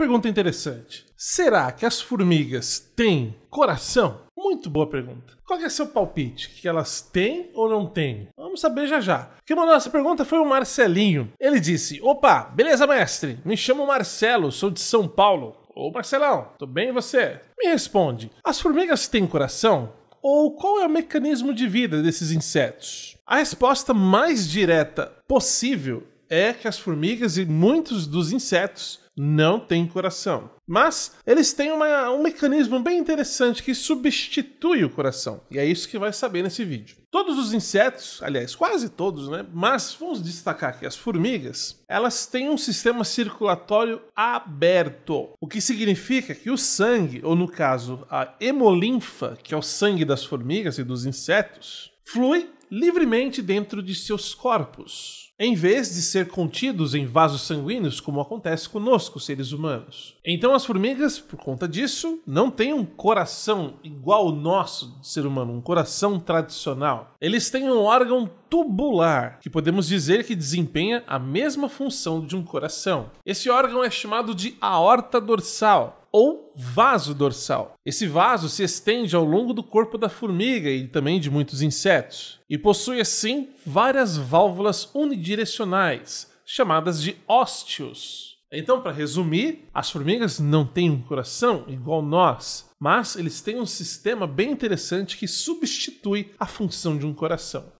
pergunta interessante. Será que as formigas têm coração? Muito boa pergunta. Qual é seu palpite? Que elas têm ou não têm? Vamos saber já já. Quem mandou essa pergunta foi o Marcelinho. Ele disse: Opa, beleza, mestre? Me chamo Marcelo, sou de São Paulo. Ô Marcelão, tudo bem e você? Me responde: As formigas têm coração? Ou qual é o mecanismo de vida desses insetos? A resposta mais direta possível é que as formigas e muitos dos insetos não têm coração. Mas eles têm uma, um mecanismo bem interessante que substitui o coração. E é isso que vai saber nesse vídeo. Todos os insetos, aliás, quase todos, né? Mas vamos destacar aqui as formigas, elas têm um sistema circulatório aberto, o que significa que o sangue, ou no caso, a hemolinfa, que é o sangue das formigas e dos insetos, flui livremente dentro de seus corpos em vez de ser contidos em vasos sanguíneos, como acontece conosco, seres humanos. Então, as formigas, por conta disso, não têm um coração igual ao nosso ser humano, um coração tradicional. Eles têm um órgão tubular, que podemos dizer que desempenha a mesma função de um coração. Esse órgão é chamado de aorta dorsal ou vaso dorsal. Esse vaso se estende ao longo do corpo da formiga e também de muitos insetos, e possui assim várias válvulas unidirecionais, chamadas de ósteos. Então, para resumir, as formigas não têm um coração igual nós, mas eles têm um sistema bem interessante que substitui a função de um coração.